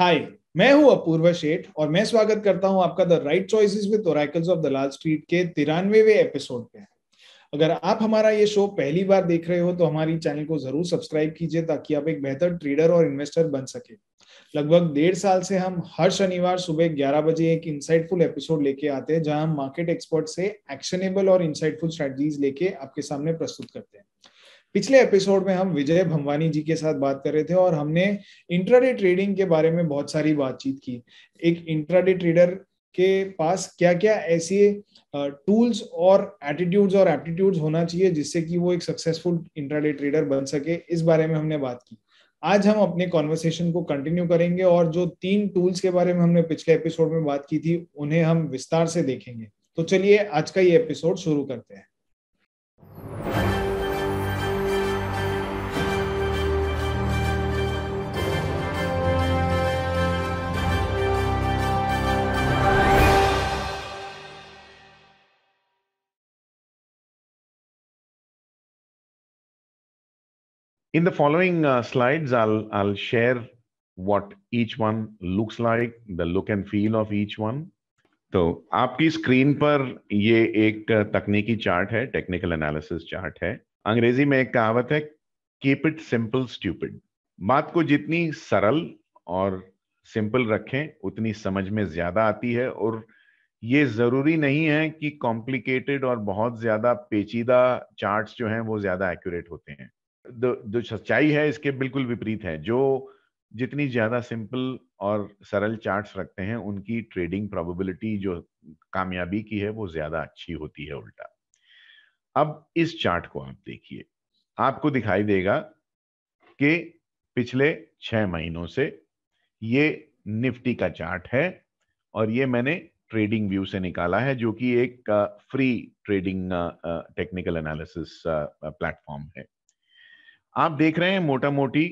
हाय मैं हूं अपूर्व शेठ और मैं स्वागत करता हूं आपका the right choices with oracles of Lal Street के तिरानवेवे एपिसोड पे अगर आप हमारा ये शो पहली बार देख रहे हो तो हमारी चैनल को जरूर सब्सक्राइब कीजिए ताकि आप एक बेहतर ट्रेडर और इन्वेस्टर बन सके लगभग डेढ़ साल से हम हर शनिवार सुबह ग्यारह बजे एक इंसाइटफुल एपिसोड लेके आते हैं जहां हम मार्केट एक्सपर्ट से एक्शनेबल और इंसाइटफुल स्ट्रेटजीज लेके आपके सामने प्रस्तुत करते हैं पिछले एपिसोड में हम विजय भमवानी जी के साथ बात कर रहे थे और हमने इंट्राडे ट्रेडिंग के बारे में बहुत सारी बातचीत की एक इंट्राडे ट्रेडर के पास क्या क्या ऐसे टूल्स और एटीट्यूड्स और एप्टीट्यूड्स होना चाहिए जिससे कि वो एक सक्सेसफुल इंट्राडे ट्रेडर बन सके इस बारे में हमने बात की आज हम अपने कॉन्वर्सेशन को कंटिन्यू करेंगे और जो तीन टूल्स के बारे में हमने पिछले एपिसोड में बात की थी उन्हें हम विस्तार से देखेंगे तो चलिए आज का ये एपिसोड शुरू करते हैं In the following uh, slides, I'll, I'll share what each one looks like, the look and feel of each one. तो आपकी स्क्रीन पर ये एक uh, तकनीकी चार्ट है टेक्निकल एनालिसिस चार्ट है अंग्रेजी में एक कहावत है कीप इट सिंपल स्ट्यूपिड बात को जितनी सरल और सिंपल रखें उतनी समझ में ज्यादा आती है और ये जरूरी नहीं है कि कॉम्प्लिकेटेड और बहुत ज्यादा पेचीदा चार्ट्स जो हैं वो ज्यादा एक्यूरेट होते हैं जो सच्चाई है इसके बिल्कुल विपरीत है जो जितनी ज्यादा सिंपल और सरल चार्ट्स रखते हैं उनकी ट्रेडिंग प्रोबेबिलिटी जो कामयाबी की है वो ज्यादा अच्छी होती है उल्टा अब इस चार्ट को आप देखिए आपको दिखाई देगा कि पिछले छह महीनों से ये निफ्टी का चार्ट है और ये मैंने ट्रेडिंग व्यू से निकाला है जो कि एक free trading technical analysis platform है आप देख रहे हैं मोटा मोटी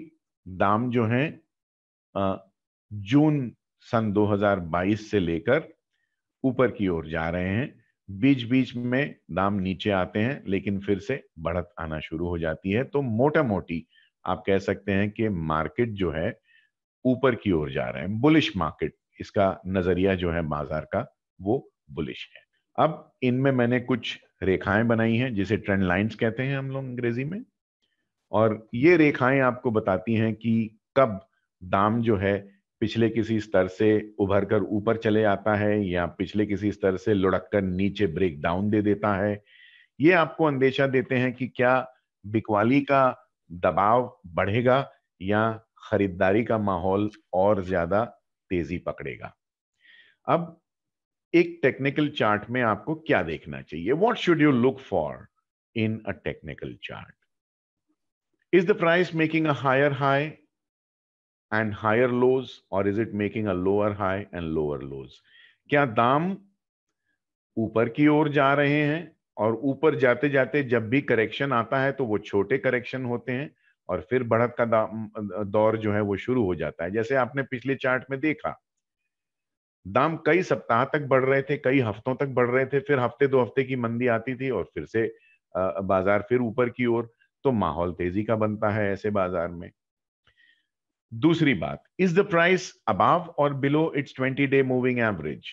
दाम जो है जून सन 2022 से लेकर ऊपर की ओर जा रहे हैं बीच बीच में दाम नीचे आते हैं लेकिन फिर से बढ़त आना शुरू हो जाती है तो मोटा मोटी आप कह सकते हैं कि मार्केट जो है ऊपर की ओर जा रहे हैं बुलिश मार्केट इसका नजरिया जो है बाजार का वो बुलिश है अब इनमें मैंने कुछ रेखाएं बनाई हैं जिसे ट्रेंड लाइंस कहते हैं हम लोग अंग्रेजी में और ये रेखाएं आपको बताती हैं कि कब दाम जो है पिछले किसी स्तर से उभर कर ऊपर चले आता है या पिछले किसी स्तर से लुढ़क कर नीचे ब्रेक डाउन दे देता है ये आपको अंदेशा देते हैं कि क्या बिकवाली का दबाव बढ़ेगा या खरीदारी का माहौल और ज्यादा तेजी पकड़ेगा अब एक टेक्निकल चार्ट में आपको क्या देखना चाहिए what should you look for in a technical chart Is the price making a higher high and higher lows or is it making a lower high and lower lows? क्या दाम ऊपर की ओर जा रहे हैं और ऊपर जाते जाते जब भी करेक्शन आता है तो वो छोटे करेक्शन होते हैं और फिर बढ़त का दौर जो है वो शुरू हो जाता है जैसे आपने पिछले चार्ट में देखा दाम कई सप्ताह तक बढ़ रहे थे कई हफ्तों तक बढ़ रहे थे फिर हफ्ते दो हफ्ते की मंदी आती थी और फिर से बाजार फिर ऊपर की ओर तो माहौल तेजी का बनता है ऐसे बाजार में दूसरी बात इज द प्राइस अबाव और below its twenty day moving average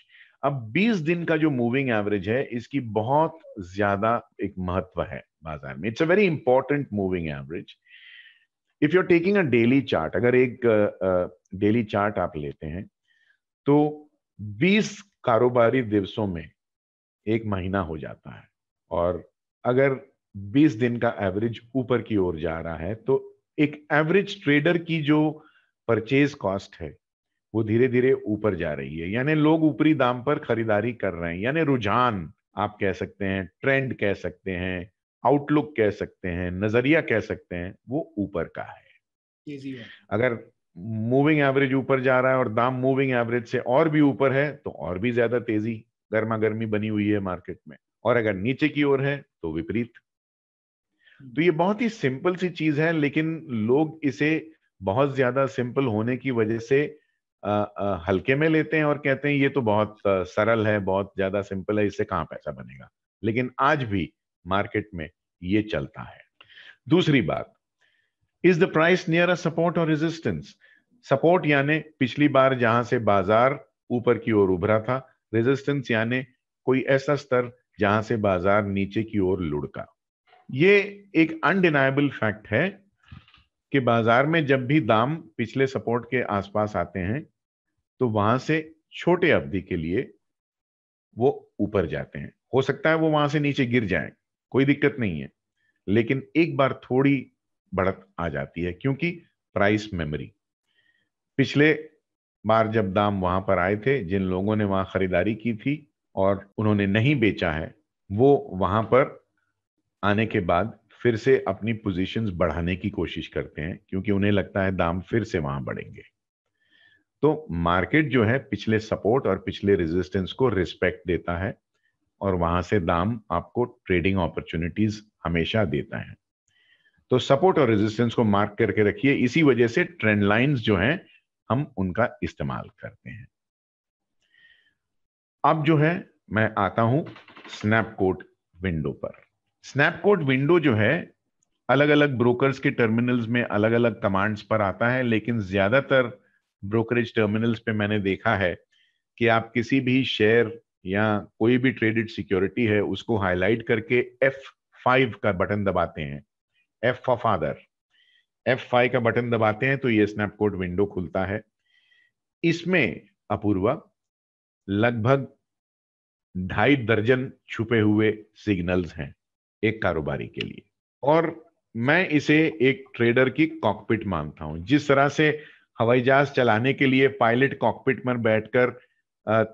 अब 20 दिन का जो मूविंग एवरेज है इसकी बहुत ज्यादा एक महत्व है बाजार में it's a very important moving average if you are taking a daily chart अगर एक डेली uh, चार्ट आप लेते हैं तो 20 कारोबारी दिवसों में एक महीना हो जाता है और अगर बीस दिन का एवरेज ऊपर की ओर जा रहा है तो एक एवरेज ट्रेडर की जो परचेज कॉस्ट है वो धीरे धीरे ऊपर जा रही है यानी लोग ऊपरी दाम पर खरीदारी कर रहे हैं यानी रुझान आप कह सकते हैं ट्रेंड कह सकते हैं आउटलुक कह सकते हैं नजरिया कह सकते हैं वो ऊपर का है अगर मूविंग एवरेज ऊपर जा रहा है और दाम मूविंग एवरेज से और भी ऊपर है तो और भी ज्यादा तेजी गर्मा गर्मी बनी हुई है मार्केट में और अगर नीचे की ओर है तो विपरीत तो ये बहुत ही सिंपल सी चीज है लेकिन लोग इसे बहुत ज्यादा सिंपल होने की वजह से हल्के में लेते हैं और कहते हैं ये तो बहुत सरल है बहुत ज्यादा सिंपल है इससे कहाँ पैसा बनेगा लेकिन आज भी मार्केट में ये चलता है दूसरी बात is the price near a support और रेजिस्टेंस सपोर्ट यानी पिछली बार जहां से बाजार ऊपर की ओर उभरा था रेजिस्टेंस यानी कोई ऐसा स्तर जहां से बाजार नीचे की ओर लुढ़का ये एक अनडिनाइबल फैक्ट है कि बाजार में जब भी दाम पिछले सपोर्ट के आसपास आते हैं तो वहां से छोटे अवधि के लिए वो ऊपर जाते हैं हो सकता है वो वहां से नीचे गिर जाए कोई दिक्कत नहीं है लेकिन एक बार थोड़ी बढ़त आ जाती है क्योंकि प्राइस मेमोरी पिछले बार जब दाम वहां पर आए थे जिन लोगों ने वहां खरीदारी की थी और उन्होंने नहीं बेचा है वो वहां पर आने के बाद फिर से अपनी पोजीशंस बढ़ाने की कोशिश करते हैं क्योंकि उन्हें लगता है दाम फिर से वहां बढ़ेंगे तो मार्केट जो है पिछले सपोर्ट और पिछले रेजिस्टेंस को रिस्पेक्ट देता है और वहां से दाम आपको ट्रेडिंग अपॉर्चुनिटीज हमेशा देता है तो सपोर्ट और रेजिस्टेंस को मार्क करके रखिए इसी वजह से ट्रेंड लाइंस जो हैं हम उनका इस्तेमाल करते हैं अब जो है मैं आता हूं स्नैपकोट विंडो पर स्नैपकोड विंडो जो है अलग अलग ब्रोकर्स के टर्मिनल्स में अलग अलग कमांड्स पर आता है लेकिन ज्यादातर ब्रोकरेज टर्मिनल्स पे मैंने देखा है कि आप किसी भी शेयर या कोई भी ट्रेडेड सिक्योरिटी है उसको हाईलाइट करके एफ फाइव का बटन दबाते हैं एफ फॉर फादर फाइव का बटन दबाते हैं तो ये स्नैपकोड विंडो खुलता है इसमें अपूर्वा लगभग ढाई दर्जन छुपे हुए सिग्नल्स हैं एक कारोबारी के लिए और मैं इसे एक ट्रेडर की कॉकपिट मानता हूं जिस तरह से हवाई जहाज चलाने के लिए पायलट कॉकपिट में बैठकर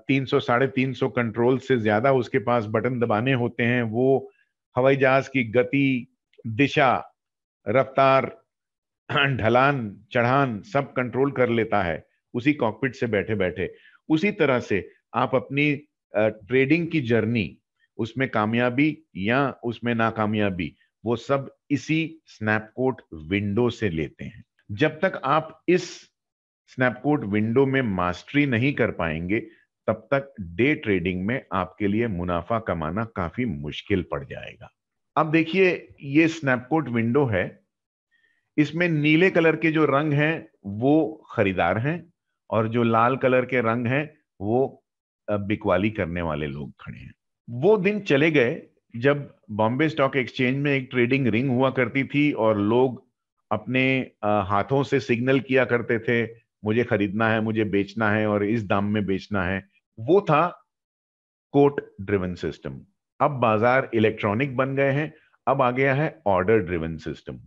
तीन सौ साढ़े तीन सौ कंट्रोल से ज्यादा उसके पास बटन दबाने होते हैं वो हवाई जहाज की गति दिशा रफ्तार ढलान चढ़ान सब कंट्रोल कर लेता है उसी कॉकपिट से बैठे बैठे उसी तरह से आप अपनी ट्रेडिंग की जर्नी उसमें कामयाबी या उसमें नाकामयाबी वो सब इसी स्नैपकोट विंडो से लेते हैं जब तक आप इस स्नैपकोट विंडो में मास्टरी नहीं कर पाएंगे तब तक डे ट्रेडिंग में आपके लिए मुनाफा कमाना काफी मुश्किल पड़ जाएगा अब देखिए ये स्नैपकोट विंडो है इसमें नीले कलर के जो रंग हैं वो खरीदार हैं और जो लाल कलर के रंग हैं वो बिकवाली करने वाले लोग खड़े हैं वो दिन चले गए जब बॉम्बे स्टॉक एक्सचेंज में एक ट्रेडिंग रिंग हुआ करती थी और लोग अपने हाथों से सिग्नल किया करते थे मुझे खरीदना है मुझे बेचना है और इस दाम में बेचना है वो था कोट ड्रिवन सिस्टम अब बाजार इलेक्ट्रॉनिक बन गए हैं अब आ गया है ऑर्डर ड्रिवन सिस्टम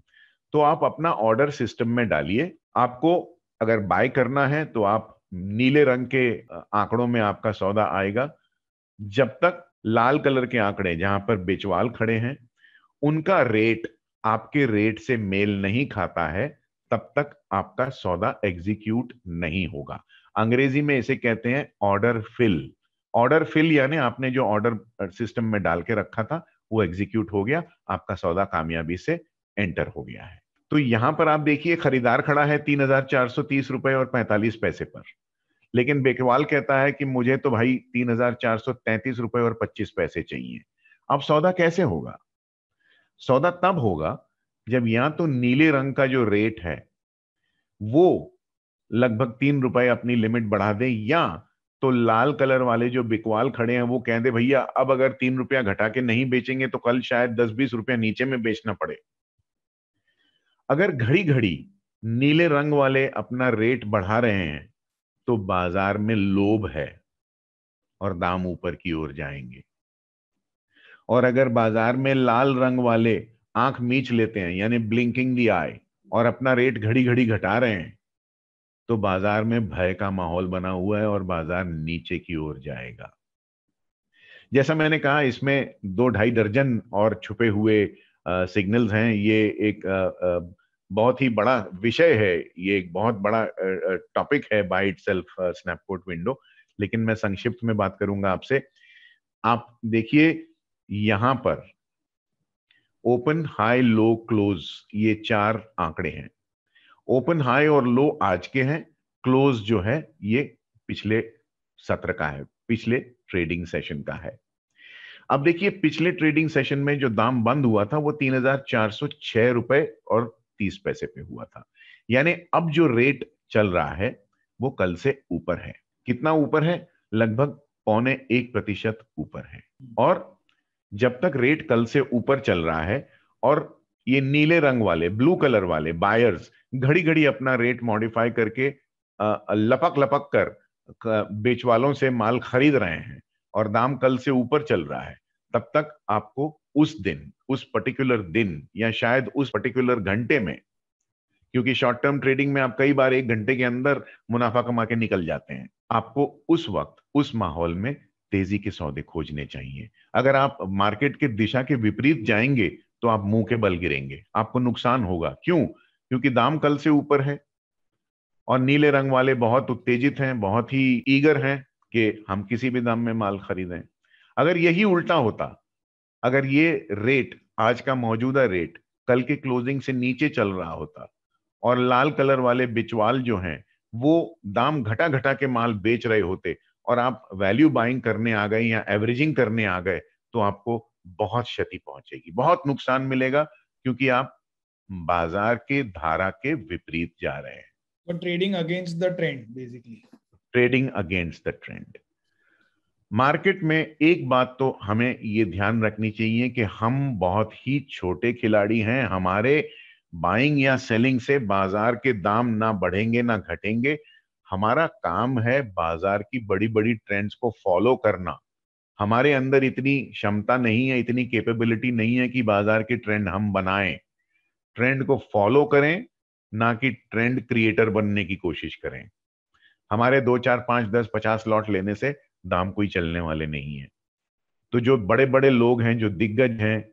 तो आप अपना ऑर्डर सिस्टम में डालिए आपको अगर बाय करना है तो आप नीले रंग के आंकड़ों में आपका सौदा आएगा जब तक लाल कलर के आंकड़े जहां पर बेचवाल खड़े हैं उनका रेट आपके रेट से मेल नहीं खाता है तब तक आपका सौदा एग्जीक्यूट नहीं होगा अंग्रेजी में इसे कहते हैं ऑर्डर फिल ऑर्डर फिल यानी आपने जो ऑर्डर सिस्टम में डाल के रखा था वो एग्जीक्यूट हो गया आपका सौदा कामयाबी से एंटर हो गया है तो यहां पर आप देखिए खरीदार खड़ा है तीन हजार चार सौ तीस रुपए और पैंतालीस पैसे पर लेकिन बेकवाल कहता है कि मुझे तो भाई तीन हजार चार सौ तैंतीस रुपए और पच्चीस पैसे चाहिए अब सौदा कैसे होगा सौदा तब होगा जब या तो नीले रंग का जो रेट है वो लगभग तीन रुपए अपनी लिमिट बढ़ा दे या तो लाल कलर वाले जो बिकवाल खड़े हैं वो कह दे भैया अब अगर तीन रुपया घटा के नहीं बेचेंगे तो कल शायद दस बीस रुपया नीचे में बेचना पड़े अगर घड़ी घड़ी नीले रंग वाले अपना रेट बढ़ा रहे हैं तो बाजार में लोभ है और दाम ऊपर की ओर जाएंगे और अगर बाजार में लाल रंग वाले आंख मीच लेते हैं यानी ब्लिंकिंग दी आए और अपना रेट घड़ी घड़ी घटा रहे हैं तो बाजार में भय का माहौल बना हुआ है और बाजार नीचे की ओर जाएगा जैसा मैंने कहा इसमें दो ढाई दर्जन और छुपे हुए सिग्नल्स हैं ये एक आ, आ, बहुत ही बड़ा विषय है ये एक बहुत बड़ा टॉपिक है by itself Snapquote window लेकिन मैं संक्षिप्त में बात करूंगा आपसे आप देखिए यहां पर ओपन हाई लो क्लोज ये चार आंकड़े हैं ओपन हाई और लो आज के हैं क्लोज जो है ये पिछले सत्र का है पिछले ट्रेडिंग सेशन का है अब देखिए पिछले ट्रेडिंग सेशन में जो दाम बंद हुआ था वो तीन हजार चार सौ छह रुपए और तीस पैसे पे हुआ था यानी अब जो रेट चल रहा है वो कल से ऊपर है कितना ऊपर है लगभग पौने एक प्रतिशत ऊपर है और जब तक रेट कल से ऊपर चल रहा है और ये नीले रंग वाले ब्लू कलर वाले बायर्स घड़ी घड़ी अपना रेट मॉडिफाई करके लपक लपक कर बेचवालों से माल खरीद रहे हैं और दाम कल से ऊपर चल रहा है तब तक आपको उस दिन उस पर्टिकुलर दिन या शायद उस पर्टिकुलर घंटे में क्योंकि शॉर्ट टर्म ट्रेडिंग में आप कई बार एक घंटे के अंदर मुनाफा कमा के निकल जाते हैं आपको उस वक्त उस माहौल में तेजी के सौदे खोजने चाहिए अगर आप मार्केट के दिशा के विपरीत जाएंगे तो आप मुंह के बल गिरेंगे आपको नुकसान होगा क्यों क्योंकि दाम कल से ऊपर है और नीले रंग वाले बहुत उत्तेजित हैं बहुत ही ईगर हैं कि हम किसी भी दाम में माल खरीदें अगर यही उल्टा होता अगर ये रेट आज का मौजूदा रेट कल के क्लोजिंग से नीचे चल रहा होता और लाल कलर वाले बिचवाल जो हैं वो दाम घटा घटा के माल बेच रहे होते और आप वैल्यू बाइंग करने आ गए या एवरेजिंग करने आ गए तो आपको बहुत क्षति पहुंचेगी बहुत नुकसान मिलेगा क्योंकि आप बाजार के धारा के विपरीत जा रहे हैं trading against the trend basically trading against the trend market में एक बात तो हमें ये ध्यान रखनी चाहिए कि हम बहुत ही छोटे खिलाड़ी हैं हमारे बाइंग या सेलिंग से बाजार के दाम ना बढ़ेंगे ना घटेंगे हमारा काम है बाजार की बड़ी बड़ी ट्रेंड्स को फॉलो करना हमारे अंदर इतनी क्षमता नहीं है इतनी कैपेबिलिटी नहीं है कि बाजार के ट्रेंड हम बनाएं ट्रेंड को फॉलो करें ना कि ट्रेंड क्रिएटर बनने की कोशिश करें हमारे दो चार पांच दस पचास लॉट लेने से दाम कोई चलने वाले नहीं है तो जो बड़े बड़े लोग हैं जो दिग्गज हैं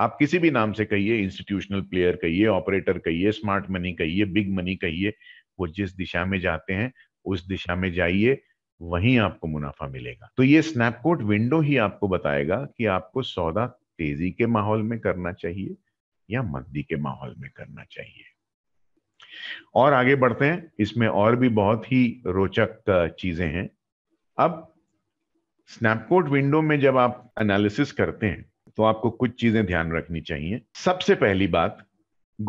आप किसी भी नाम से कहिए इंस्टीट्यूशनल प्लेयर कहिए ऑपरेटर कहिए स्मार्ट मनी कहिए बिग मनी कहिए वो जिस दिशा में जाते हैं उस दिशा में जाइए वहीं आपको मुनाफा मिलेगा तो ये स्नैपकोट विंडो ही आपको बताएगा कि आपको सौदा तेजी के माहौल में करना चाहिए या मंदी के माहौल में करना चाहिए और आगे बढ़ते हैं इसमें और भी बहुत ही रोचक चीजें हैं अब स्नैपकोट विंडो में जब आप एनालिसिस करते हैं तो आपको कुछ चीजें ध्यान रखनी चाहिए सबसे पहली बात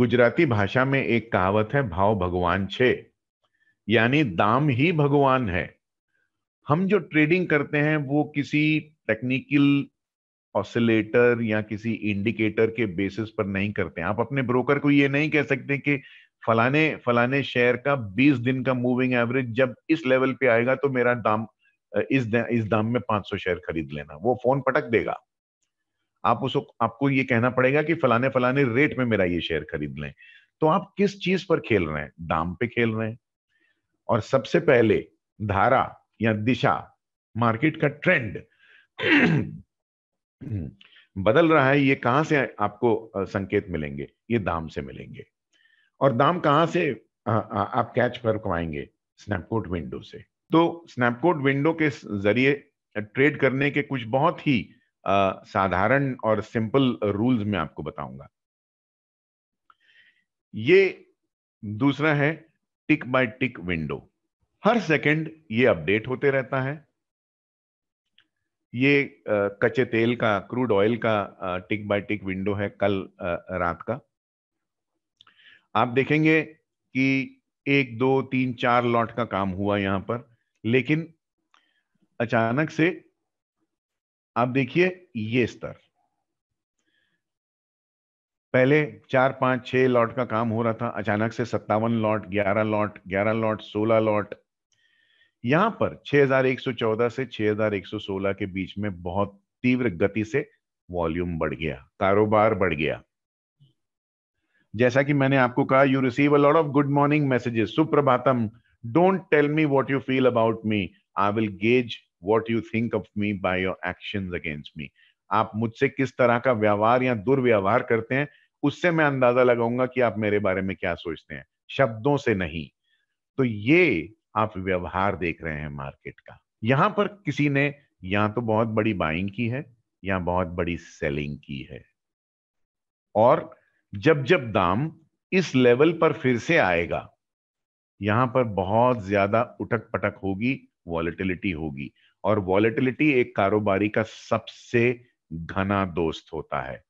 गुजराती भाषा में एक कहावत है भाव भगवान छे यानी दाम ही भगवान है हम जो ट्रेडिंग करते हैं वो किसी टेक्निकल ऑसिलेटर या किसी इंडिकेटर के बेसिस पर नहीं करते हैं। आप अपने ब्रोकर को ये नहीं कह सकते कि फलाने फलाने शेयर का 20 दिन का मूविंग एवरेज जब इस लेवल पे आएगा तो मेरा दाम इस इस दाम में 500 शेयर खरीद लेना वो फोन पटक देगा आप उसको आपको ये कहना पड़ेगा कि फलाने फलाने रेट में मेरा ये शेयर खरीद लें तो आप किस चीज पर खेल रहे हैं दाम पे खेल रहे हैं और सबसे पहले धारा या दिशा मार्केट का ट्रेंड बदल रहा है ये कहां से आपको संकेत मिलेंगे ये दाम से मिलेंगे और दाम कहां से आ, आ, आप कैच पर कमाएंगे स्नैपकोट विंडो से तो स्नैपकोड विंडो के जरिए ट्रेड करने के कुछ बहुत ही साधारण और सिंपल रूल्स में आपको बताऊंगा ये दूसरा है टिक बाय टिक विंडो हर सेकंड ये अपडेट होते रहता है ये कच्चे तेल का क्रूड ऑयल का टिक बाय टिक विंडो है कल रात का आप देखेंगे कि एक दो तीन चार लॉट का काम हुआ यहां पर लेकिन अचानक से आप देखिए ये स्तर पहले चार पांच छह लॉट का काम हो रहा था अचानक से सत्तावन लॉट ग्यारह लॉट ग्यारह लॉट सोलह लॉट यहां पर 6114 से 6116 के बीच में बहुत तीव्र गति से वॉल्यूम बढ़ गया कारोबार बढ़ गया जैसा कि मैंने आपको कहा you receive a lot of good morning messages सुप्रभातम Don't tell me what you feel about me. I will gauge what you think of me by your actions against me. आप मुझसे किस तरह का व्यवहार या दुर्व्यवहार करते हैं उससे मैं अंदाजा लगाऊंगा कि आप मेरे बारे में क्या सोचते हैं शब्दों से नहीं तो ये आप व्यवहार देख रहे हैं मार्केट का यहां पर किसी ने या तो बहुत बड़ी बाइंग की है या बहुत बड़ी सेलिंग की है और जब जब दाम इस लेवल पर फिर से आएगा यहां पर बहुत ज्यादा उठक पटक होगी वॉलिटिलिटी होगी और वॉलिटिलिटी एक कारोबारी का सबसे घना दोस्त होता है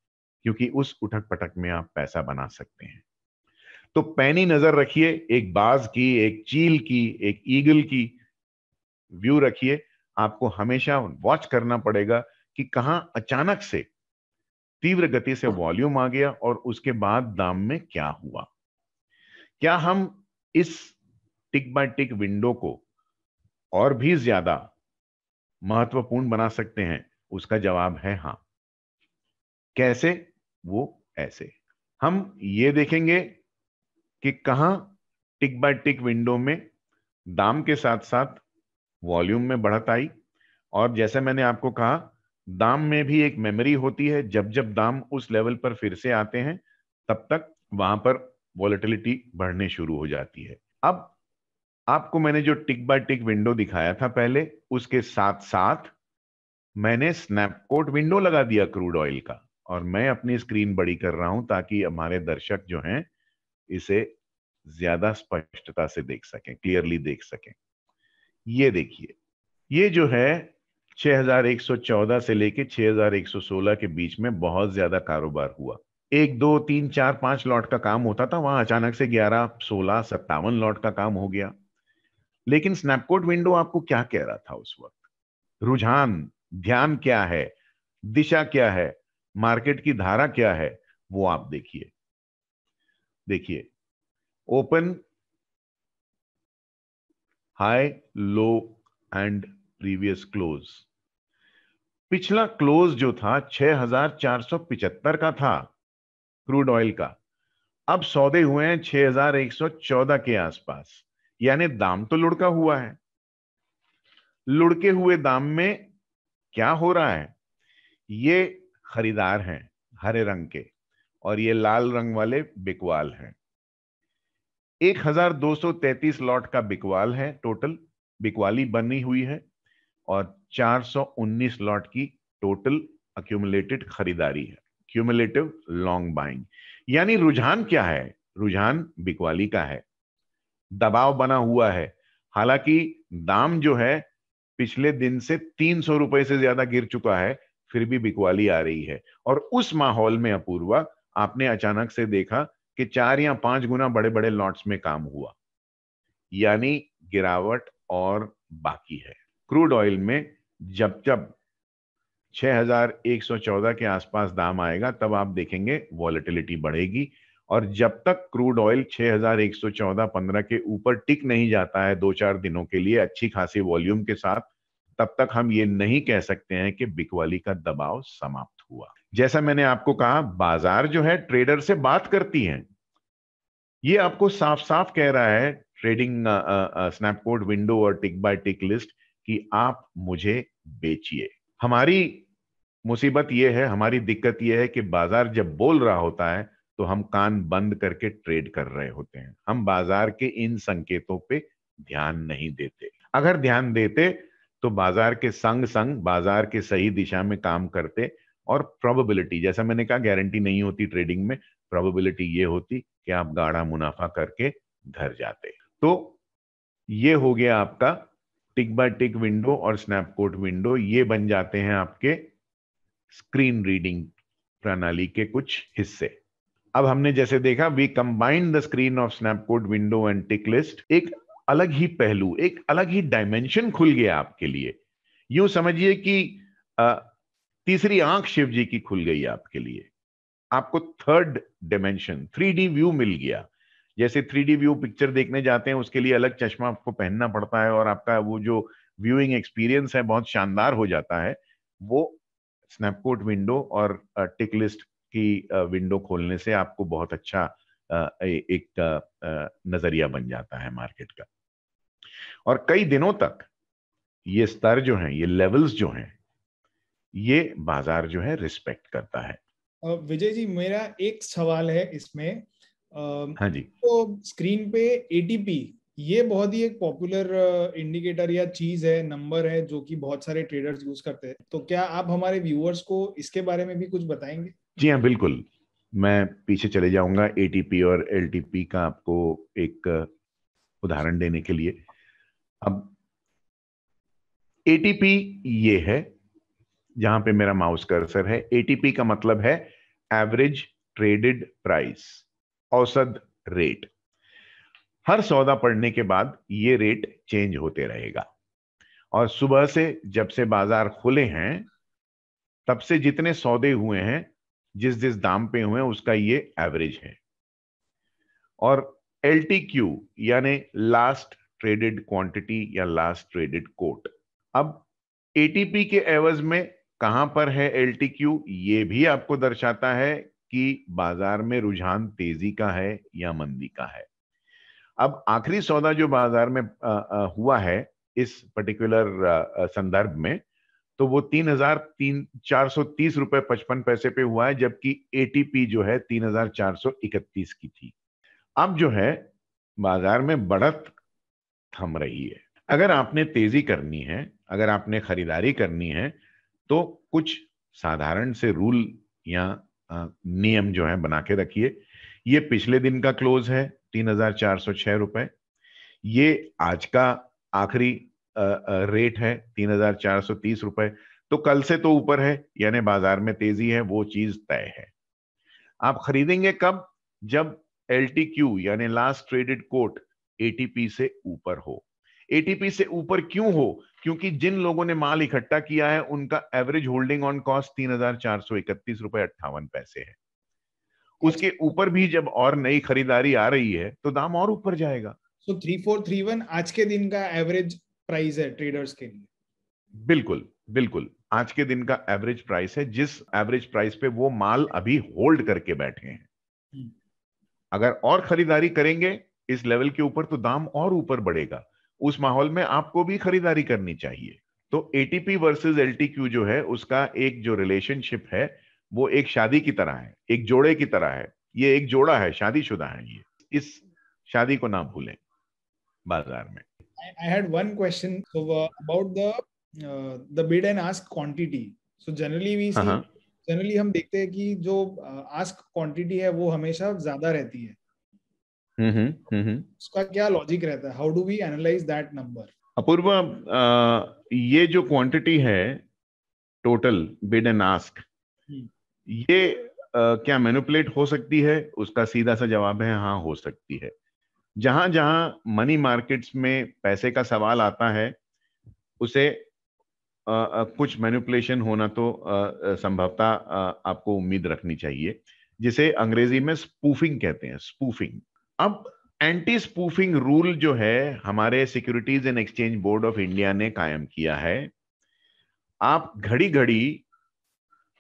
क्योंकि उस उठक पटक में आप पैसा बना सकते हैं तो पैनी नजर रखिए एक बाज की एक चील की एक ईगल की व्यू रखिए आपको हमेशा वॉच करना पड़ेगा कि कहा अचानक से तीव्र गति से वॉल्यूम आ गया और उसके बाद दाम में क्या हुआ क्या हम इस टिक बाय टिक विंडो को और भी ज्यादा महत्वपूर्ण बना सकते हैं उसका जवाब है हां कैसे वो ऐसे हम ये देखेंगे कि कहा टिक बाय टिक विंडो में दाम के साथ साथ वॉल्यूम में बढ़त आई और जैसे मैंने आपको कहा दाम में भी एक मेमोरी होती है जब जब दाम उस लेवल पर फिर से आते हैं तब तक वहां पर वॉलिटिलिटी बढ़ने शुरू हो जाती है अब आपको मैंने जो टिक बाय टिक विंडो दिखाया था पहले उसके साथ साथ मैंने स्नैपकोट विंडो लगा दिया क्रूड ऑयल का और मैं अपनी स्क्रीन बड़ी कर रहा हूं ताकि हमारे दर्शक जो हैं इसे ज्यादा स्पष्टता से देख सकें क्लियरली देख सकें ये देखिए ये जो है 6114 से लेके 6116 के बीच में बहुत ज्यादा कारोबार हुआ एक दो तीन चार पांच लॉट का काम होता था वहां अचानक से ग्यारह सोलह सत्तावन लॉट का काम हो गया लेकिन स्नैपकोट विंडो आपको क्या कह रहा था उस वक्त रुझान ध्यान क्या है दिशा क्या है मार्केट की धारा क्या है वो आप देखिए देखिए open high low and previous close पिछला क्लोज जो था 6475 का था क्रूड ऑयल का अब सौदे हुए हैं 6114 के आसपास यानी दाम तो लुढ़का हुआ है लुढ़के हुए दाम में क्या हो रहा है ये खरीदार हैं हरे रंग के और ये लाल रंग वाले बिकवाल हैं 1233 लॉट का बिकवाल है टोटल बिकवाली बनी हुई है और 419 लॉट की टोटल अक्यूमुलेटेड खरीदारी है क्यूमुलेटिव लॉन्ग बाइंग यानी रुझान क्या है रुझान बिकवाली का है दबाव बना हुआ है हालांकि दाम जो है पिछले दिन से तीन सौ रुपए से ज्यादा गिर चुका है फिर भी बिकवाली आ रही है और उस माहौल में अपूर्वा आपने अचानक से देखा कि चार या पांच गुना बड़े बड़े लॉट्स में काम हुआ यानी गिरावट और बाकी है क्रूड ऑयल में जब जब 6114 के आसपास दाम आएगा तब आप देखेंगे वॉलिटिलिटी बढ़ेगी और जब तक क्रूड ऑयल 6114-15 के ऊपर टिक नहीं जाता है दो चार दिनों के लिए अच्छी खासी वॉल्यूम के साथ तब तक हम ये नहीं कह सकते हैं कि बिकवाली का दबाव समाप्त हुआ जैसा मैंने आपको कहा बाजार जो है ट्रेडर से बात करती है ये आपको साफ साफ कह रहा है ट्रेडिंग स्नैपकोड विंडो और टिक बाय टिक लिस्ट कि आप मुझे बेचिए हमारी मुसीबत यह है हमारी दिक्कत यह है कि बाजार जब बोल रहा होता है तो हम कान बंद करके ट्रेड कर रहे होते हैं हम बाजार के इन संकेतों पे ध्यान नहीं देते अगर ध्यान देते तो बाजार के संग संग बाजार के सही दिशा में काम करते और प्रोबेबिलिटी जैसा मैंने कहा गारंटी नहीं होती ट्रेडिंग में प्रोबेबिलिटी ये होती कि आप गाढ़ा मुनाफा करके घर जाते तो ये हो गया आपका टिक बाय टिक विंडो और स्नैपकोट विंडो ये बन जाते हैं आपके स्क्रीन रीडिंग प्रणाली के कुछ हिस्से अब हमने जैसे देखा we combined the screen of Snapquote window and tick list एक अलग ही पहलू एक अलग ही डायमेंशन खुल गया आपके लिए यूं समझिए कि तीसरी आंख शिव जी की खुल गई आपके लिए आपको थर्ड डायमेंशन थ्री व्यू मिल गया जैसे थ्री व्यू पिक्चर देखने जाते हैं उसके लिए अलग चश्मा आपको पहनना पड़ता है और आपका वो जो व्यूइंग एक्सपीरियंस है बहुत शानदार हो जाता है वो स्नैपकोट विंडो और टिक लिस्ट की विंडो खोलने से आपको बहुत अच्छा एक नजरिया बन जाता है मार्केट का और कई दिनों तक ये स्तर जो है ये लेवल्स जो हैं ये बाजार जो है रिस्पेक्ट करता है विजय जी मेरा एक सवाल है इसमें हाँ जी तो स्क्रीन पे एटीपी ये बहुत ही एक पॉपुलर इंडिकेटर या चीज है नंबर है जो कि बहुत सारे ट्रेडर्स यूज करते हैं तो क्या आप हमारे व्यूअर्स को इसके बारे में भी कुछ बताएंगे जी हाँ बिल्कुल मैं पीछे चले जाऊंगा एटीपी और एलटीपी का आपको एक उदाहरण देने के लिए अब एटीपी ये है जहां पे मेरा माउस कर्सर है एटीपी का मतलब है एवरेज ट्रेडेड प्राइस औसत रेट हर सौदा पड़ने के बाद ये रेट चेंज होते रहेगा और सुबह से जब से बाजार खुले हैं तब से जितने सौदे हुए हैं जिस जिस दाम पे हुए उसका ये एवरेज है और एल यानी लास्ट ट्रेडेड क्वांटिटी या लास्ट ट्रेडेड कोट अब एटीपी के एवज में कहां पर है एल ये भी आपको दर्शाता है कि बाजार में रुझान तेजी का है या मंदी का है अब आखिरी सौदा जो बाजार में आ, आ, हुआ है इस पर्टिकुलर संदर्भ में तो वो तीन हजार तीन चार सौ तीस रुपए पचपन पैसे पे हुआ है जबकि एटीपी जो है तीन हजार चार सौ इकतीस की थी अब जो है बाजार में बढ़त थम रही है अगर आपने तेजी करनी है अगर आपने खरीदारी करनी है तो कुछ साधारण से रूल या नियम जो है बना के रखिए ये पिछले दिन का क्लोज है तीन हजार चार सौ छह रुपए ये आज का आखिरी रेट है तीन हजार चार सौ तीस रुपए तो कल से तो ऊपर है यानी बाजार में तेजी है वो चीज तय है आप खरीदेंगे कब जब एल यानी लास्ट ट्रेडेड कोट एटीपी से ऊपर हो एटीपी से ऊपर क्यों हो क्योंकि जिन लोगों ने माल इकट्ठा किया है उनका एवरेज होल्डिंग ऑन कॉस्ट तीन हजार चार सौ इकतीस रुपए अट्ठावन पैसे है उसके ऊपर भी जब और नई खरीदारी आ रही है तो दाम और ऊपर जाएगा so three four three one आज के दिन का एवरेज प्राइस है ट्रेडर्स के लिए बिल्कुल बिल्कुल आज के दिन का एवरेज प्राइस है जिस एवरेज प्राइस पे वो माल अभी होल्ड करके बैठे हैं हम्म। अगर और खरीदारी करेंगे इस लेवल के ऊपर तो दाम और ऊपर बढ़ेगा उस माहौल में आपको भी खरीदारी करनी चाहिए तो एटीपी वर्सेस एलटीक्यू जो है उसका एक जो रिलेशनशिप है वो एक शादी की तरह है एक जोड़े की तरह है ये एक जोड़ा है शादीशुदा है ये इस शादी को ना भूलें बाजार में I, I had one question so, about the uh, the bid and ask quantity. So generally we see uh-huh. generally हम देखते हैं कि जो uh, ask quantity है वो हमेशा ज्यादा रहती है हम्म हम्म mm उसका क्या लॉजिक रहता है How do we analyze that number? Apoorva uh, ये जो क्वांटिटी है टोटल बिड एंड आस्क ये uh, क्या मैनिपुलेट हो सकती है उसका सीधा सा जवाब है हाँ हो सकती है जहां जहां मनी मार्केट्स में पैसे का सवाल आता है उसे आ, आ, कुछ मैनिपुलेशन होना तो संभवता आपको उम्मीद रखनी चाहिए जिसे अंग्रेजी में स्पूफिंग कहते हैं स्पूफिंग अब एंटी स्पूफिंग रूल जो है हमारे securities and exchange board of India ने कायम किया है आप घड़ी घड़ी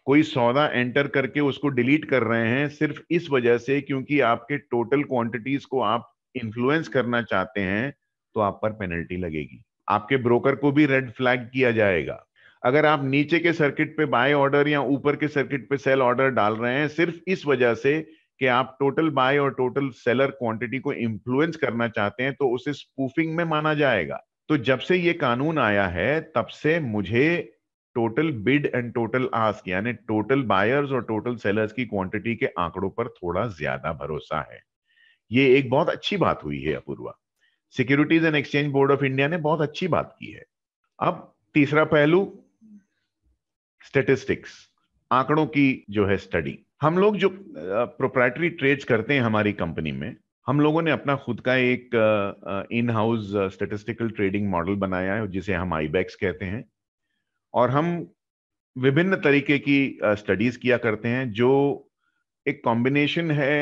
कोई सौदा एंटर करके उसको डिलीट कर रहे हैं सिर्फ इस वजह से क्योंकि आपके टोटल क्वांटिटीज को आप इन्फ्लुएंस करना चाहते हैं तो आप पर पेनल्टी लगेगी आपके ब्रोकर को भी रेड फ्लैग किया जाएगा अगर आप नीचे के सर्किट पे बाय ऑर्डर या ऊपर के सर्किट पे सेल ऑर्डर डाल रहे हैं सिर्फ इस वजह से कि आप टोटल बाय और टोटल सेलर क्वांटिटी को इन्फ्लुएंस करना चाहते हैं तो उसे स्पूफिंग में माना जाएगा तो जब से ये कानून आया है तब से मुझे total bid and total ask यानी टोटल बायर्स और टोटल सेलर्स की क्वांटिटी के आंकड़ों पर थोड़ा ज्यादा भरोसा है ये एक बहुत अच्छी बात हुई है Apurva securities and exchange board of India ने बहुत अच्छी बात की है अब तीसरा पहलू स्टेटिस्टिक्स आंकड़ों की जो है स्टडी हम लोग जो प्रोप्राइटरी ट्रेड करते हैं हमारी कंपनी में हम लोगों ने अपना खुद का एक in house statistical trading model बनाया है जिसे हम आईबैक्स कहते हैं और हम विभिन्न तरीके की स्टडीज किया करते हैं जो एक कॉम्बिनेशन है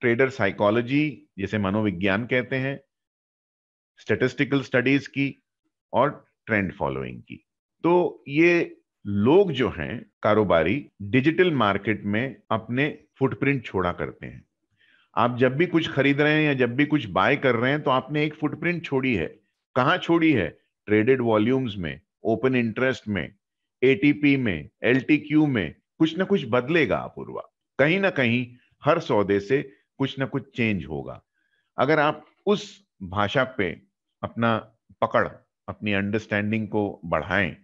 ट्रेडर साइकोलॉजी जिसे मनोविज्ञान कहते हैं स्टेटिस्टिकल स्टडीज की और ट्रेंड फॉलोइंग की तो ये लोग जो हैं कारोबारी डिजिटल मार्केट में अपने फुटप्रिंट छोड़ा करते हैं आप जब भी कुछ खरीद रहे हैं या जब भी कुछ बाय कर रहे हैं तो आपने एक फुटप्रिंट छोड़ी है कहाँ छोड़ी है ट्रेडेड वॉल्यूम्स में ओपन इंटरेस्ट में एटीपी में एलटीक्यू में कुछ ना कुछ बदलेगा अपूर्वा कहीं ना कहीं हर सौदे से कुछ ना कुछ चेंज होगा अगर आप उस भाषा पे अपना पकड़ अपनी अंडरस्टैंडिंग को बढ़ाएं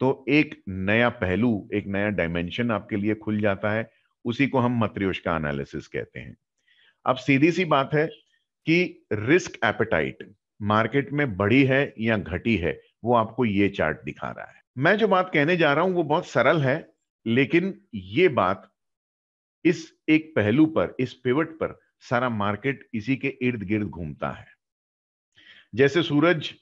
तो एक नया पहलू एक नया डायमेंशन आपके लिए खुल जाता है उसी को हम का एनालिसिस कहते हैं अब सीधी सी बात है कि रिस्क एपेटाइट मार्केट में बढ़ी है या घटी है वो आपको ये चार्ट दिखा रहा है मैं जो बात कहने जा रहा हूं वो बहुत सरल है लेकिन ये बात इस एक पहलू पर इस पिवट पर सारा मार्केट इसी के इर्द गिर्द घूमता है जैसे सूरज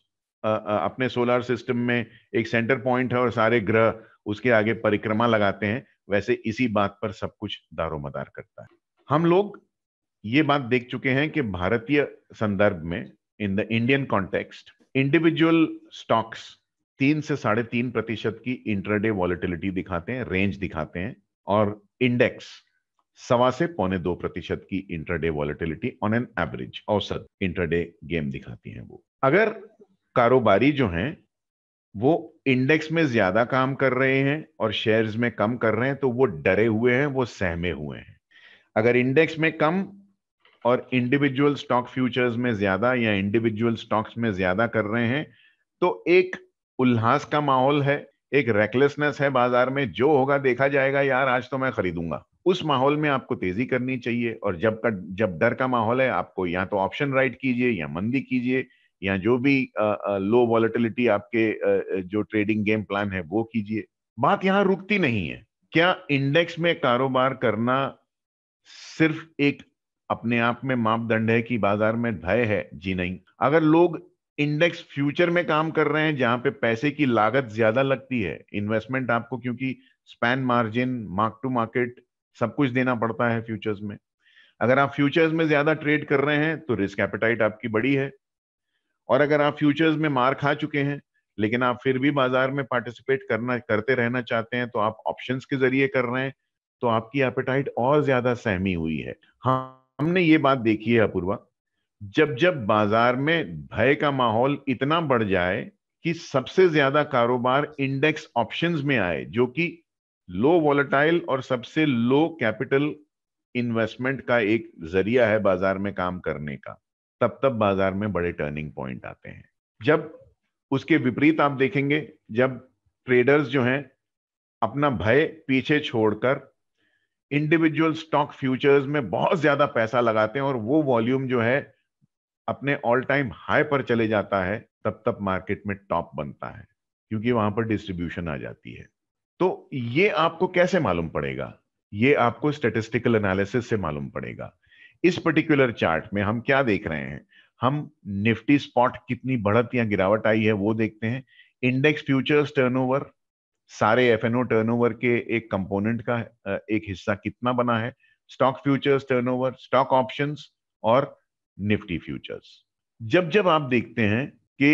अपने सोलर सिस्टम में एक सेंटर पॉइंट है और सारे ग्रह उसके आगे परिक्रमा लगाते हैं वैसे इसी बात पर सब कुछ दारोमदार करता है हम लोग ये बात देख चुके हैं कि भारतीय संदर्भ में in the Indian context individual stocks तीन से साढ़े तीन प्रतिशत की इंटरडे वॉलिटिलिटी दिखाते हैं रेंज दिखाते हैं और इंडेक्स सवा से पौने दो प्रतिशत की intraday volatility on an average औसत इंटरडे गेम दिखाती है वो अगर कारोबारी जो हैं वो इंडेक्स में ज्यादा काम कर रहे हैं और शेयर्स में कम कर रहे हैं तो वो डरे हुए हैं वो सहमे हुए हैं अगर इंडेक्स में कम और इंडिविजुअल स्टॉक फ्यूचर्स में ज्यादा या इंडिविजुअल स्टॉक्स में ज्यादा कर रहे हैं तो एक उल्लास का माहौल है एक रेकलेसनेस है बाजार में जो होगा देखा जाएगा यार आज तो मैं खरीदूंगा उस माहौल में आपको तेजी करनी चाहिए और जब का जब डर का माहौल है आपको या तो ऑप्शन राइट कीजिए या मंदी कीजिए या जो भी लो वॉलिटिलिटी आपके जो ट्रेडिंग गेम प्लान है वो कीजिए बात यहाँ रुकती नहीं है क्या इंडेक्स में कारोबार करना सिर्फ एक अपने आप में मापदंड है कि बाजार में भय है जी नहीं अगर लोग इंडेक्स फ्यूचर में काम कर रहे हैं जहां पे पैसे की लागत ज्यादा लगती है इन्वेस्टमेंट आपको क्योंकि span margin mark to market सब कुछ देना पड़ता है फ्यूचर्स में अगर आप फ्यूचर्स में ज्यादा ट्रेड कर रहे हैं तो रिस्क एपेटाइट आपकी बड़ी है और अगर आप फ्यूचर्स में मार खा चुके हैं लेकिन आप फिर भी बाजार में पार्टिसिपेट करना करते रहना चाहते हैं तो आप ऑप्शन के जरिए कर रहे हैं तो आपकी एपेटाइट और ज्यादा सहमी हुई है हाँ हमने ये बात देखी है अपूर्वा जब जब बाजार में भय का माहौल इतना बढ़ जाए कि सबसे ज्यादा कारोबार इंडेक्स ऑप्शंस में आए जो कि लो वॉलेटाइल और सबसे लो कैपिटल इन्वेस्टमेंट का एक जरिया है बाजार में काम करने का तब तब बाजार में बड़े टर्निंग पॉइंट आते हैं जब उसके विपरीत आप देखेंगे जब ट्रेडर्स जो हैं अपना भय पीछे छोड़कर इंडिविजुअल स्टॉक फ्यूचर्स में बहुत ज्यादा पैसा लगाते हैं और वो वॉल्यूम जो है अपने ऑल टाइम हाई पर चले जाता है तब तब मार्केट में टॉप बनता है क्योंकि वहां पर डिस्ट्रीब्यूशन आ जाती है तो ये आपको कैसे मालूम पड़ेगा ये आपको स्टेटिस्टिकल एनालिसिस से मालूम पड़ेगा इस पर्टिकुलर चार्ट में हम क्या देख रहे हैं हम निफ्टी स्पॉट कितनी बढ़त या गिरावट आई है वो देखते हैं इंडेक्स फ्यूचर्स टर्नओवर सारे एफ टर्नओवर के एक कंपोनेंट का एक हिस्सा कितना बना है stock futures turn stock option और निफ्टी फ्यूचर्स जब जब आप देखते हैं कि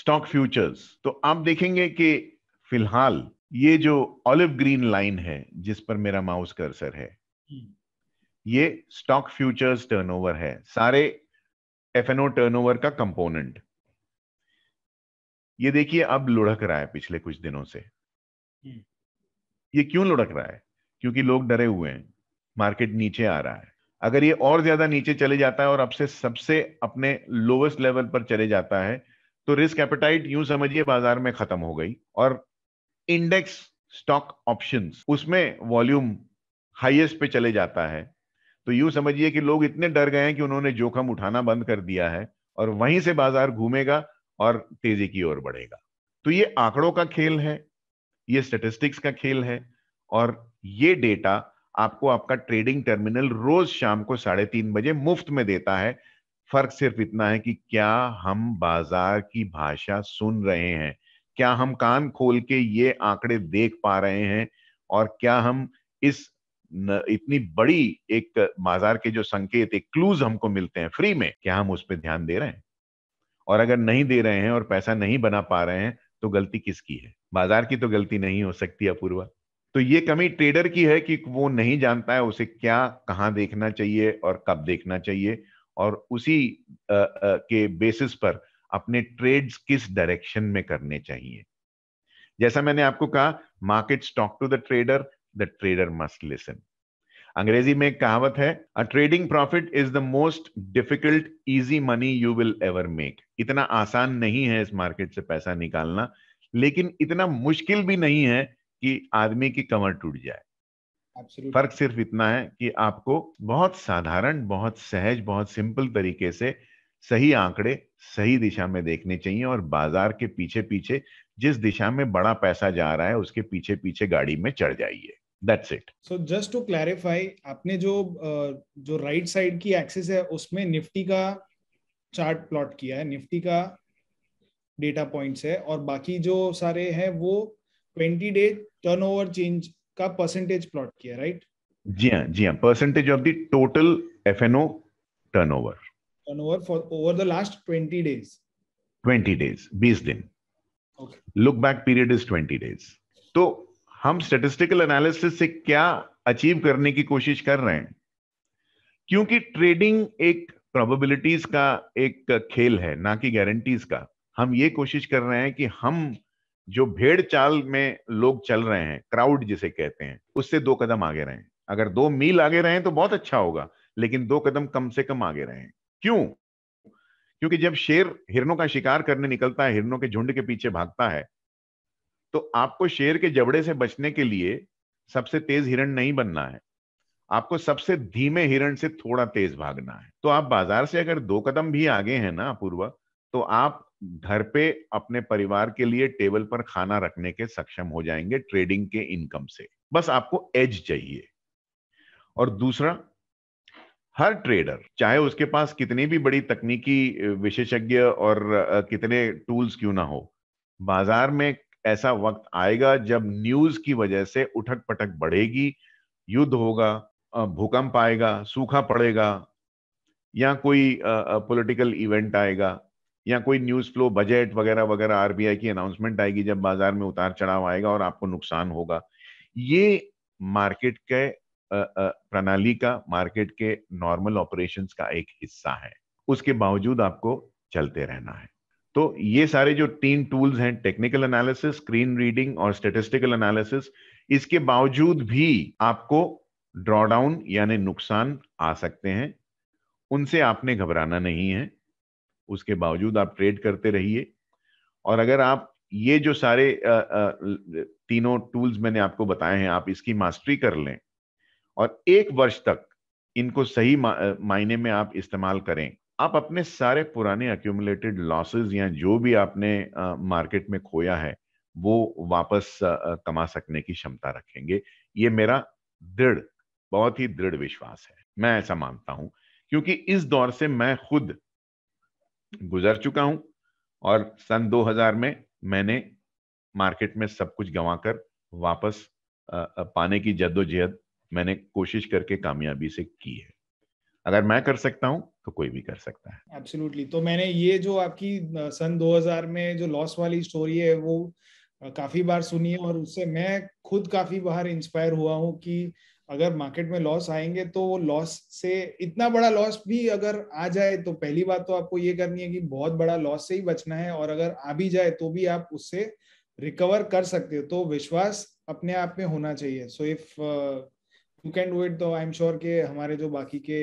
स्टॉक फ्यूचर्स तो आप देखेंगे कि फिलहाल ये जो ऑलिव ग्रीन लाइन है जिस पर मेरा माउस कर्सर है hmm. ये स्टॉक फ्यूचर्स टर्नओवर है सारे एफ टर्न टर्नओवर का कंपोनेंट ये देखिए अब लुढ़क रहा है पिछले कुछ दिनों से hmm. ये क्यों लुढ़क रहा है क्योंकि लोग डरे हुए हैं मार्केट नीचे आ रहा है अगर ये और ज्यादा नीचे चले जाता है और अब से सबसे अपने लोवेस्ट लेवल पर चले जाता है तो रिस्क एपेटाइट यूं समझिए बाजार में खत्म हो गई और इंडेक्स स्टॉक ऑप्शंस उसमें वॉल्यूम हाईएस्ट पे चले जाता है तो यूं समझिए कि लोग इतने डर गए हैं कि उन्होंने जोखम उठाना बंद कर दिया है और वहीं से बाजार घूमेगा और तेजी की ओर बढ़ेगा तो ये आंकड़ों का खेल है ये स्टेटिस्टिक्स का खेल है और ये डेटा आपको आपका ट्रेडिंग टर्मिनल रोज शाम को साढ़े तीन बजे मुफ्त में देता है फर्क सिर्फ इतना है कि क्या हम बाजार की भाषा सुन रहे हैं क्या हम कान खोल के ये आंकड़े देख पा रहे हैं और क्या हम इस इतनी बड़ी एक बाजार के जो संकेत एक क्लूज हमको मिलते हैं फ्री में क्या हम उस पर ध्यान दे रहे हैं और अगर नहीं दे रहे हैं और पैसा नहीं बना पा रहे हैं तो गलती किसकी है बाजार की तो गलती नहीं हो सकती अपूर्वा तो ये कमी ट्रेडर की है कि वो नहीं जानता है उसे क्या कहाँ देखना चाहिए और कब देखना चाहिए और उसी आ, आ, के बेसिस पर अपने ट्रेड्स किस डायरेक्शन में करने चाहिए जैसा मैंने आपको कहा market stock to the trader the trader must listen अंग्रेजी में एक कहावत है a trading profit is the most difficult easy money you will ever make इतना आसान नहीं है इस मार्केट से पैसा निकालना लेकिन इतना मुश्किल भी नहीं है कि आदमी की कमर टूट जाए Absolutely. फर्क सिर्फ इतना है कि आपको बहुत साधारण बहुत सहज बहुत सिंपल तरीके से सही आंकड़े सही दिशा में देखने चाहिए और बाजार के पीछे पीछे जिस दिशा में बड़ा पैसा जा रहा है उसके पीछे पीछे गाड़ी में चढ़ जाइए that's it so just to clarify आपने जो जो राइट साइड की एक्सिस है उसमें निफ्टी का चार्ट प्लॉट किया है निफ्टी का डेटा पॉइंट्स है और बाकी जो सारे हैं वो 20 डे टर्नओवर चेंज का परसेंटेज प्लॉट किया राइट right? जी हाँ जी हाँ percentage of the total F N O turnover turnover for over the last 20 days 20 days 20 din okay. look back period is 20 days तो हम स्टेटिस्टिकल एनालिसिस से क्या अचीव करने की कोशिश कर रहे हैं क्योंकि ट्रेडिंग एक प्रोबेबिलिटीज का एक खेल है ना कि गारंटीज का हम ये कोशिश कर रहे हैं कि हम जो भेड़ चाल में लोग चल रहे हैं क्राउड जिसे कहते हैं उससे दो कदम आगे रहें अगर दो मील आगे रहें तो बहुत अच्छा होगा लेकिन दो कदम कम से कम आगे रहें क्यों क्योंकि जब शेर हिरणों का शिकार करने निकलता है हिरणों के झुंड के पीछे भागता है तो आपको शेर के जबड़े से बचने के लिए सबसे तेज हिरण नहीं बनना है आपको सबसे धीमे हिरण से थोड़ा तेज भागना है तो आप बाजार से अगर दो कदम भी आगे हैं ना अपूर्व तो आप घर पे अपने परिवार के लिए टेबल पर खाना रखने के सक्षम हो जाएंगे ट्रेडिंग के इनकम से बस आपको एज चाहिए और दूसरा हर ट्रेडर चाहे उसके पास कितनी भी बड़ी तकनीकी विशेषज्ञ और कितने टूल्स क्यों ना हो बाजार में ऐसा वक्त आएगा जब न्यूज की वजह से उठक पटक बढ़ेगी युद्ध होगा भूकंप आएगा सूखा पड़ेगा या कोई पॉलिटिकल इवेंट आएगा या कोई न्यूज फ्लो बजट वगैरह वगैरह आरबीआई की अनाउंसमेंट आएगी जब बाजार में उतार चढ़ाव आएगा और आपको नुकसान होगा ये मार्केट के प्रणाली का मार्केट के नॉर्मल ऑपरेशंस का एक हिस्सा है उसके बावजूद आपको चलते रहना है तो ये सारे जो तीन टूल्स हैं टेक्निकल एनालिसिस स्क्रीन रीडिंग और स्टेटिस्टिकल एनालिसिस इसके बावजूद भी आपको ड्रॉडाउन यानी नुकसान आ सकते हैं उनसे आपने घबराना नहीं है उसके बावजूद आप ट्रेड करते रहिए और अगर आप ये जो सारे तीनों टूल्स मैंने आपको बताए हैं आप इसकी मास्टरी कर लें और एक वर्ष तक इनको सही मायने में आप इस्तेमाल करें आप अपने सारे पुराने अक्यूमुलेटेड लॉसेस या जो भी आपने मार्केट में खोया है वो वापस कमा सकने की क्षमता रखेंगे ये मेरा दृढ़ बहुत ही दृढ़ विश्वास है मैं ऐसा मानता हूं क्योंकि इस दौर से मैं खुद गुजर चुका हूं और सन 2000 में मैंने मार्केट में सब कुछ गंवाकर वापस पाने की जद्दोजहद मैंने कोशिश करके कामयाबी से की है अगर मैं कर सकता हूँ तो कोई भी कर सकता है एब्सोल्युटली तो मैंने ये जो आपकी सन 2000 में जो लॉस वाली स्टोरी है वो काफी बार सुनी है और उससे मैं खुद काफी बार इंस्पायर हुआ हूँ कि अगर मार्केट में लॉस आएंगे तो वो लॉस से इतना बड़ा लॉस भी अगर आ जाए तो पहली बात तो आपको ये करनी है कि बहुत बड़ा लॉस से ही बचना है और अगर आ भी जाए तो भी आप उससे रिकवर कर सकते हो तो विश्वास अपने आप में होना चाहिए so if you can do it तो आई एम श्योर के हमारे जो बाकी के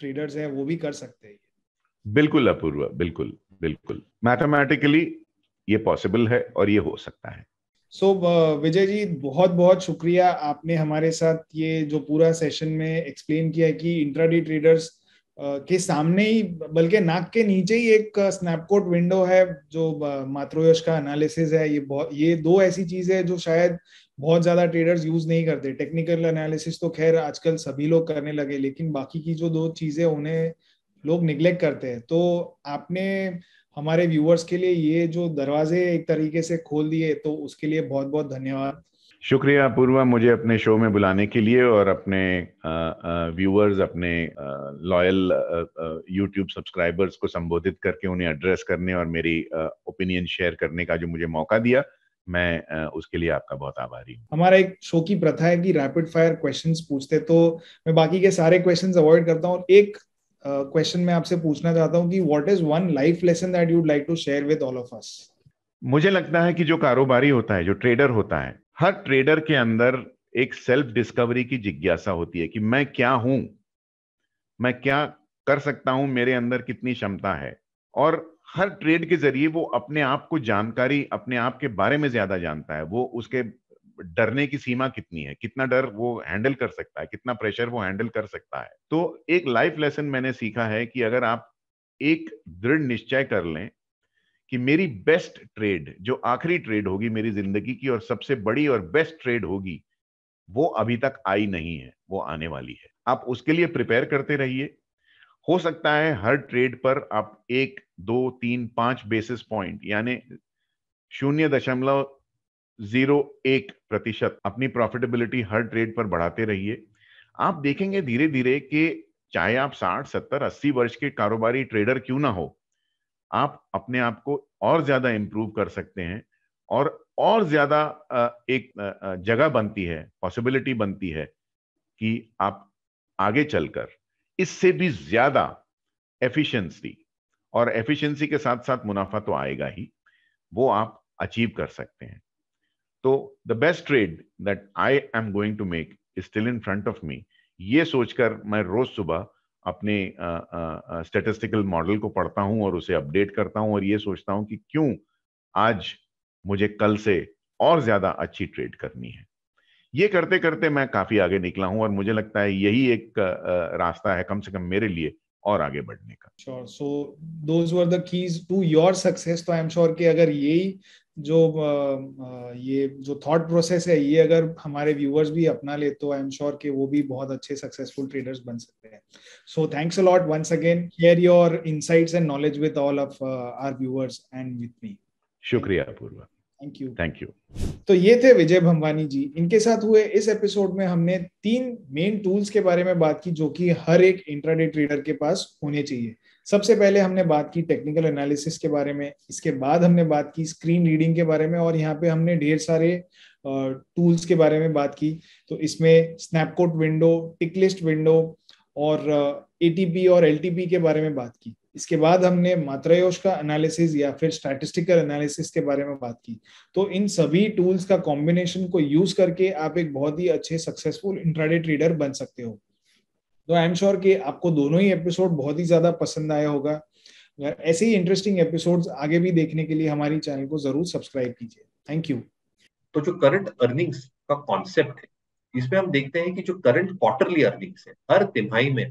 ट्रेडर्स हैं वो भी कर सकते हैं बिल्कुल अपूर्व बिल्कुल बिल्कुल मैथमेटिकली ये पॉसिबल है और ये हो सकता है सो so, uh, विजय जी बहुत बहुत शुक्रिया आपने हमारे साथ ये जो पूरा सेशन में एक्सप्लेन किया कि इंट्राडे ट्रेडर्स के सामने ही बल्कि नाक के नीचे ही एक स्नैपकोट विंडो है जो मातृयश का एनालिसिस है ये बहुत ये दो ऐसी चीजें है जो शायद बहुत ज्यादा ट्रेडर्स यूज नहीं करते टेक्निकल एनालिसिस तो खैर आजकल सभी लोग करने लगे लेकिन बाकी की जो दो चीजें उन्हें लोग निग्लेक्ट करते हैं तो आपने हमारे व्यूअर्स के लिए ये जो दरवाजे एक तरीके से खोल दिए तो उसके लिए बहुत बहुत धन्यवाद शुक्रिया पूर्वा मुझे अपने शो में बुलाने के लिए और अपने व्यूअर्स अपने लॉयल यूट्यूब सब्सक्राइबर्स को संबोधित करके उन्हें एड्रेस करने और मेरी ओपिनियन शेयर करने का जो मुझे मौका दिया मैं उसके लिए आपका बहुत आभारी हूँ हमारा एक शो की प्रथा है कि रैपिड फायर क्वेश्चन पूछते तो मैं बाकी के सारे क्वेश्चन अवॉइड करता हूँ एक क्वेश्चन मैं आपसे पूछना चाहता हूँ कि what is one life lesson that you'd like to share with all of us मुझे लगता है कि जो कारोबारी होता है जो ट्रेडर होता है हर ट्रेडर के अंदर एक सेल्फ डिस्कवरी की जिज्ञासा होती है कि मैं क्या हूं मैं क्या कर सकता हूं मेरे अंदर कितनी क्षमता है और हर ट्रेड के जरिए वो अपने आप को जानकारी अपने आप के बारे में ज्यादा जानता है वो उसके डरने की सीमा कितनी है कितना डर वो हैंडल कर सकता है कितना प्रेशर वो हैंडल कर सकता है तो एक लाइफ लेसन मैंने सीखा है कि अगर आप एक दृढ़ निश्चय कर लें कि मेरी बेस्ट ट्रेड जो आखिरी ट्रेड होगी मेरी जिंदगी की और सबसे बड़ी और बेस्ट ट्रेड होगी वो अभी तक आई नहीं है वो आने वाली है आप उसके लिए प्रिपेयर करते रहिए हो सकता है हर ट्रेड पर आप एक दो तीन पांच बेसिस पॉइंट यानी शून्य दशमलव जीरो एक प्रतिशत अपनी प्रॉफिटेबिलिटी हर ट्रेड पर बढ़ाते रहिए आप देखेंगे धीरे धीरे कि चाहे आप साठ सत्तर अस्सी वर्ष के कारोबारी ट्रेडर क्यों ना हो आप अपने आप को और ज्यादा इम्प्रूव कर सकते हैं और और ज्यादा एक जगह बनती है पॉसिबिलिटी बनती है कि आप आगे चलकर इससे भी ज्यादा एफिशिएंसी और एफिशिएंसी के साथ साथ मुनाफा तो आएगा ही वो आप अचीव कर सकते हैं तो the best trade that I am going to make still in front of me ये सोचकर मैं रोज सुबह अपने स्टेटिस्टिकल मॉडल को पढ़ता हूं और उसे अपडेट करता हूं और ये सोचता हूं कि क्यों आज मुझे कल से और ज्यादा अच्छी ट्रेड करनी है ये करते करते मैं काफी आगे निकला हूं और मुझे लगता है यही एक रास्ता है कम से कम मेरे लिए और आगे बढ़ने का sure so those were the keys to your success तो आई एम श्योर कि अगर यही जो ये जो थॉट प्रोसेस है ये अगर हमारे व्यूअर्स भी अपना ले तो आई एम श्योर कि वो भी बहुत अच्छे सक्सेसफुल ट्रेडर्स बन सकते हैं so thanks a lot once again share your insights and knowledge with all of our viewers and with me शुक्रिया पूर्वक थैंक यू थैंक यू तो ये थे विजय भमवानी जी इनके साथ हुए इस एपिसोड में हमने तीन मेन टूल्स के बारे में बात की जो कि हर एक इंट्राडे ट्रेडर के पास होने चाहिए सबसे पहले हमने बात की टेक्निकल एनालिसिस के बारे में इसके बाद हमने बात की स्क्रीन रीडिंग के बारे में और यहाँ पे हमने ढेर सारे टूल्स के बारे में बात की तो इसमें स्नैपकोट विंडो टिकलिस्ट विंडो और ए और एल के बारे में बात की इसके बाद हमने मात्रायोश का एनालिसिस या फिर स्टैटिस्टिकल एनालिसिस के बारे में बात की तो इन सभी टूल्स का कॉम्बिनेशन को यूज करके आप एक बहुत ही अच्छे सक्सेसफुल इंट्राडे ट्रेडर बन सकते हो तो आई एम श्योर कि आपको दोनों ही एपिसोड बहुत ही ज्यादा पसंद आया होगा अगर ऐसे ही इंटरेस्टिंग एपिसोड आगे भी देखने के लिए हमारी चैनल को जरूर सब्सक्राइब कीजिए थैंक यू तो जो करंट अर्निंग्स का कॉन्सेप्ट है इसमें हम देखते हैं कि जो करंट क्वार्टरली अर्निंग्स है हर तिमाही में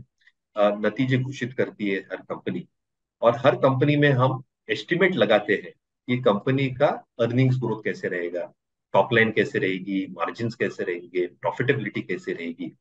नतीजे घोषित करती है हर कंपनी और हर कंपनी में हम एस्टिमेट लगाते हैं कि कंपनी का अर्निंग्स ग्रोथ कैसे रहेगा टॉप लाइन कैसे रहेगी मार्जिन कैसे रहेंगे प्रॉफिटेबिलिटी कैसे रहेगी